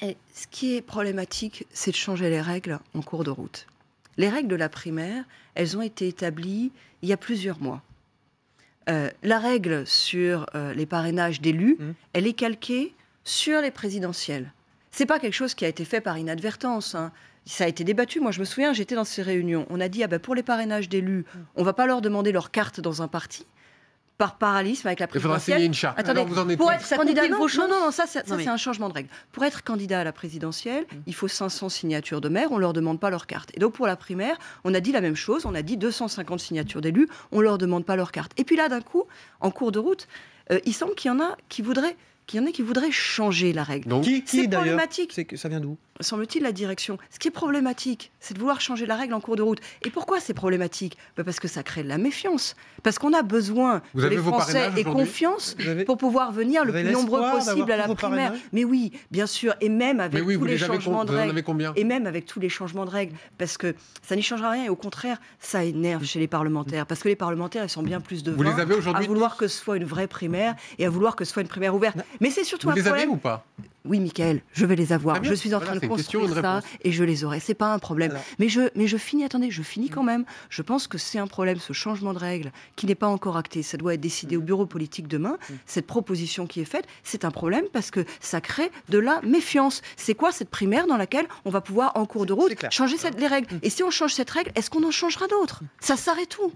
ce qui est problématique, c'est de changer les règles en cours de route. Les règles de la primaire, elles ont été établies il y a plusieurs mois. Euh, la règle sur euh, les parrainages d'élus, mmh. elle est calquée sur les présidentielles. C'est pas quelque chose qui a été fait par inadvertance. Hein. Ça a été débattu. Moi, je me souviens, j'étais dans ces réunions. On a dit ah ben, pour les parrainages d'élus, mmh. on ne va pas leur demander leur carte dans un parti par paralysme avec la présidentielle. Il faudra une charte. Attendez, pour être candidat, non, non, non, ça, c'est un changement de règle. Pour être candidat à la présidentielle, mm. il faut 500 signatures de maire, on ne leur demande pas leur carte. Et donc pour la primaire, on a dit la même chose, on a dit 250 signatures d'élus, on ne leur demande pas leur carte. Et puis là, d'un coup, en cours de route, euh, il semble qu'il y en a qui voudraient qu'il y en ait qui voudraient changer la règle. Donc, qui, problématique. ça vient d'où Semble-t-il la direction. Ce qui est problématique, c'est de vouloir changer la règle en cours de route. Et pourquoi c'est problématique bah, Parce que ça crée de la méfiance. Parce qu'on a besoin de les Français et confiance pour pouvoir venir le plus nombreux possible à la primaire. Mais oui, bien sûr, et même avec tous les, changements de règles. Et même avec tous les changements de règles, parce que ça n'y changera rien. Et au contraire, ça énerve chez les parlementaires, parce que les parlementaires, ils sont bien plus de vous à vouloir que ce soit une vraie primaire et à vouloir que ce soit une primaire ouverte. Mais c'est surtout Vous les ou pas oui, Michael, je vais les avoir. je suis en train de construire ça et je les aurai. C'est pas un problème. Mais, je, mais je finis, attendez, je finis mm. quand même. Je pense que c'est un problème, ce changement de règle qui n'est pas encore acté. Ça doit être décidé mm. au bureau politique demain. Mm. Cette proposition qui est faite, c'est un problème parce que ça crée de la méfiance. C'est quoi cette primaire dans laquelle on va pouvoir, en cours de route, changer cette, les règles Et si on change cette règle, est-ce qu'on en changera d'autres Ça s'arrête tout.